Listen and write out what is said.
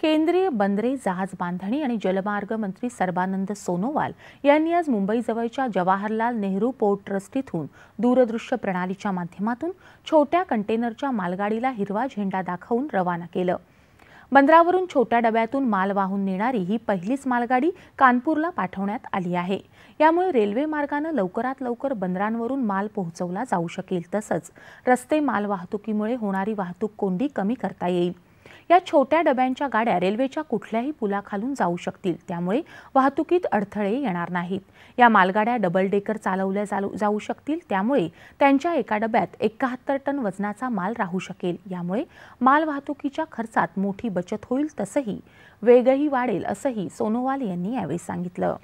केंद्रीय बंदरे जहाज बांधणी आणि जलमार्ग मंत्री सर्बानंद सोनोवाल यांनी आज मुंबईजवळच्या जवाहरलाल नेहरू पोर्ट ट्रस्ट इथून दूरदृश्य प्रणालीच्या माध्यमातून छोट्या कंटेनरच्या मालगाडीला हिरवा झेंडा दाखवून रवाना केलं बंदरावरून छोट्या डब्यातून माल वाहून नेणारी ही पहिलीच मालगाडी कानपूरला पाठवण्यात आली आहे यामुळे रेल्वे मार्गानं लवकरात लवकर बंदरांवरून माल पोहोचवला जाऊ शकेल तसंच रस्ते माल वाहतुकीमुळे होणारी वाहतूक कोंडी कमी करता येईल या छोट्या डब्यांच्या गाड्या रेल्वेच्या कुठल्याही पुलाखालून जाऊ शकतील त्यामुळे वाहतुकीत अडथळे येणार नाहीत या मालगाड्या डबल डेकर चालवल्या जाऊ शकतील त्यामुळे त्यांच्या एका डब्यात एकाहत्तर टन वजनाचा माल राहू शकेल यामुळे माल वाहतुकीच्या खर्चात मोठी बचत होईल तसंही वेगही वाढेल असंही सोनोवाल यांनी यावेळी सांगितलं